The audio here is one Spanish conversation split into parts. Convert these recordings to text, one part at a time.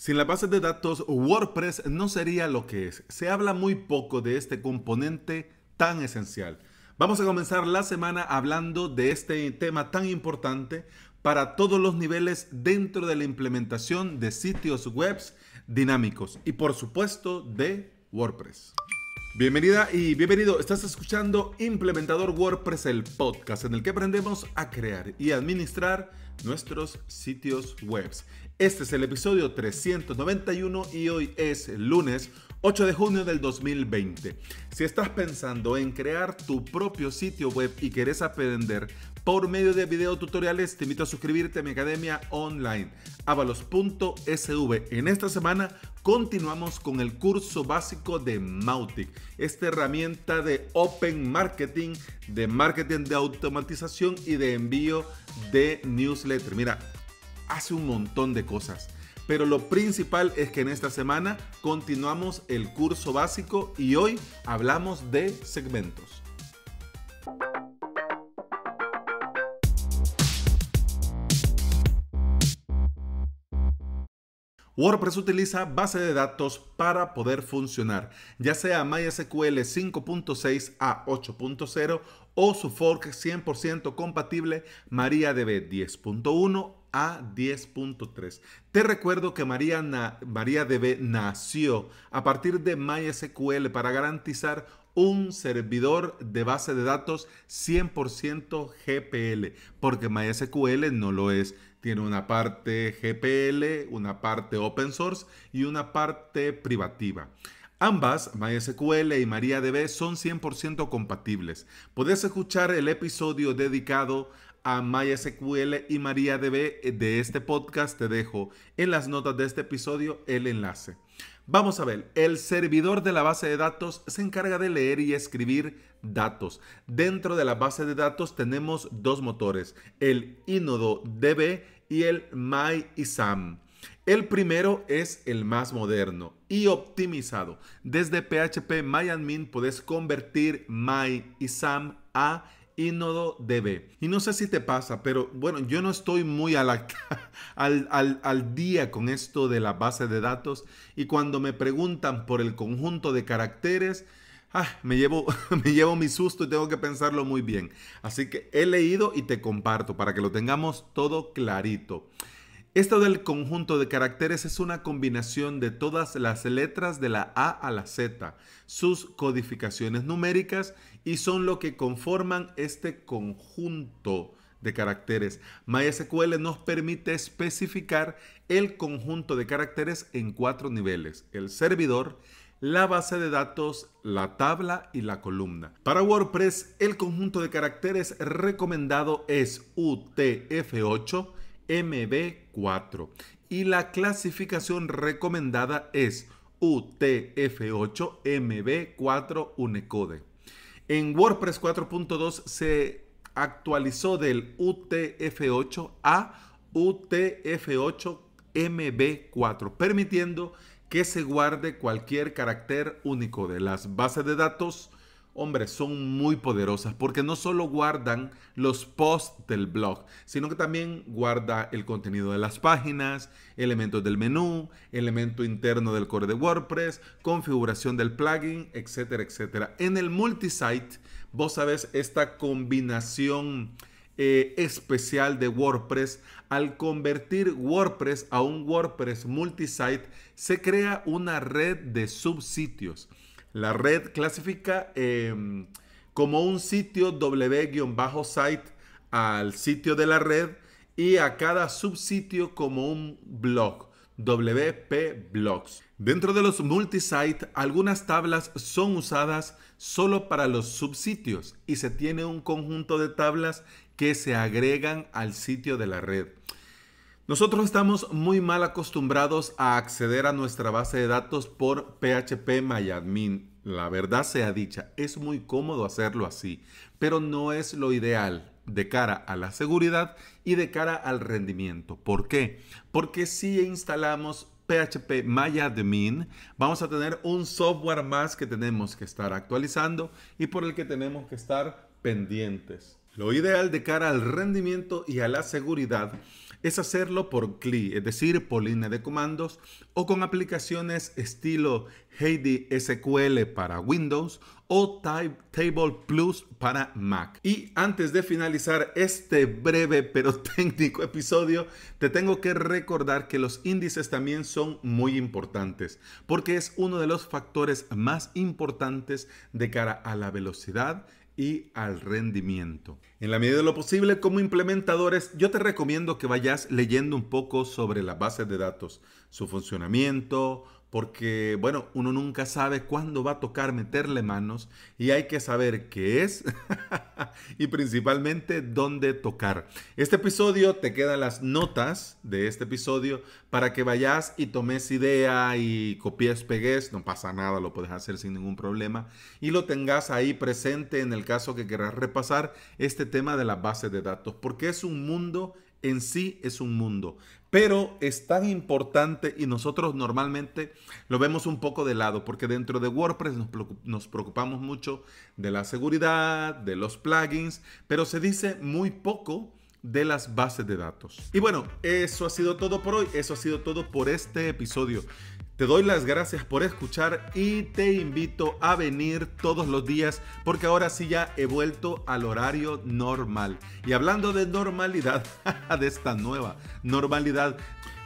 Sin las base de datos, WordPress no sería lo que es. Se habla muy poco de este componente tan esencial. Vamos a comenzar la semana hablando de este tema tan importante para todos los niveles dentro de la implementación de sitios web dinámicos y por supuesto de WordPress. Bienvenida y bienvenido. Estás escuchando Implementador WordPress, el podcast en el que aprendemos a crear y administrar nuestros sitios web. Este es el episodio 391 y hoy es lunes 8 de junio del 2020. Si estás pensando en crear tu propio sitio web y querés aprender por medio de video tutoriales te invito a suscribirte a mi academia online, avalos.sv. En esta semana continuamos con el curso básico de Mautic, esta herramienta de Open Marketing, de marketing de automatización y de envío de newsletter. Mira, hace un montón de cosas. Pero lo principal es que en esta semana continuamos el curso básico y hoy hablamos de segmentos. WordPress utiliza base de datos para poder funcionar, ya sea MySQL 5.6 a 8.0 o su fork 100% compatible MariaDB 10.1 a 10.3. Te recuerdo que MariaDB nació a partir de MySQL para garantizar un servidor de base de datos 100% GPL, porque MySQL no lo es. Tiene una parte GPL, una parte open source y una parte privativa. Ambas, MySQL y MariaDB, son 100% compatibles. Podés escuchar el episodio dedicado a MySQL y MariaDB eh, de este podcast. Te dejo en las notas de este episodio el enlace. Vamos a ver, el servidor de la base de datos se encarga de leer y escribir datos. Dentro de la base de datos tenemos dos motores, el Inodo DB y el MyISAM. El primero es el más moderno y optimizado. Desde PHP MyAdmin puedes convertir MyISAM a y no sé si te pasa, pero bueno, yo no estoy muy al, día con esto de la base de datos y cuando me preguntan por el conjunto de caracteres, ah, me, llevo, me llevo mi susto y tengo que pensarlo muy bien. Así que he leído y te comparto para que lo tengamos todo clarito. Esto del conjunto de caracteres es una combinación de todas las letras de la A a la Z, sus codificaciones numéricas y son lo que conforman este conjunto de caracteres. MySQL nos permite especificar el conjunto de caracteres en cuatro niveles, el servidor, la base de datos, la tabla y la columna. Para WordPress, el conjunto de caracteres recomendado es UTF-8 MB4 y la clasificación recomendada es UTF8MB4 Unicode. En WordPress 4.2 se actualizó del UTF8 a UTF8MB4, permitiendo que se guarde cualquier carácter único de las bases de datos, hombre, son muy poderosas porque no solo guardan los posts del blog, sino que también guarda el contenido de las páginas, elementos del menú, elemento interno del core de WordPress, configuración del plugin, etcétera, etcétera. En el multisite, vos sabés esta combinación eh, especial de WordPress. Al convertir WordPress a un WordPress multisite, se crea una red de subsitios. La red clasifica em, como un sitio W-site al sitio de la red y a cada subsitio como un blog. WP Blogs. Dentro de los multisite, algunas tablas son usadas solo para los subsitios y se tiene un conjunto de tablas que se agregan al sitio de la red. Nosotros estamos muy mal acostumbrados a acceder a nuestra base de datos por PHP la verdad sea dicha, es muy cómodo hacerlo así, pero no es lo ideal de cara a la seguridad y de cara al rendimiento. ¿Por qué? Porque si instalamos PHP MyAdmin, vamos a tener un software más que tenemos que estar actualizando y por el que tenemos que estar pendientes. Lo ideal de cara al rendimiento y a la seguridad es hacerlo por CLI, es decir, por línea de comandos, o con aplicaciones estilo Heidi SQL para Windows o Type Table Plus para Mac. Y antes de finalizar este breve pero técnico episodio, te tengo que recordar que los índices también son muy importantes, porque es uno de los factores más importantes de cara a la velocidad y al rendimiento. En la medida de lo posible, como implementadores, yo te recomiendo que vayas leyendo un poco sobre las bases de datos, su funcionamiento, porque, bueno, uno nunca sabe cuándo va a tocar meterle manos y hay que saber qué es. y principalmente dónde tocar. Este episodio te quedan las notas de este episodio para que vayas y tomes idea y copies, pegues, no pasa nada, lo puedes hacer sin ningún problema y lo tengas ahí presente en el caso que quieras repasar este tema de las bases de datos, porque es un mundo en sí es un mundo, pero es tan importante y nosotros normalmente lo vemos un poco de lado, porque dentro de WordPress nos preocupamos mucho de la seguridad, de los plugins, pero se dice muy poco de las bases de datos. Y bueno, eso ha sido todo por hoy, eso ha sido todo por este episodio. Te doy las gracias por escuchar y te invito a venir todos los días porque ahora sí ya he vuelto al horario normal. Y hablando de normalidad, de esta nueva normalidad,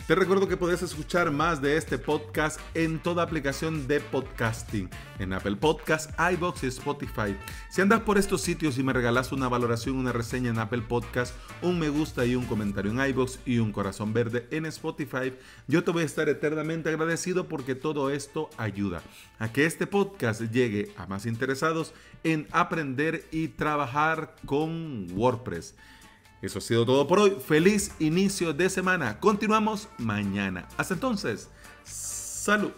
te recuerdo que podés escuchar más de este podcast en toda aplicación de podcasting, en Apple Podcasts, iBox y Spotify. Si andas por estos sitios y me regalas una valoración, una reseña en Apple Podcasts, un me gusta y un comentario en iBox y un corazón verde en Spotify, yo te voy a estar eternamente agradecido porque todo esto ayuda a que este podcast llegue a más interesados en aprender y trabajar con WordPress. Eso ha sido todo por hoy. Feliz inicio de semana. Continuamos mañana. Hasta entonces, salud.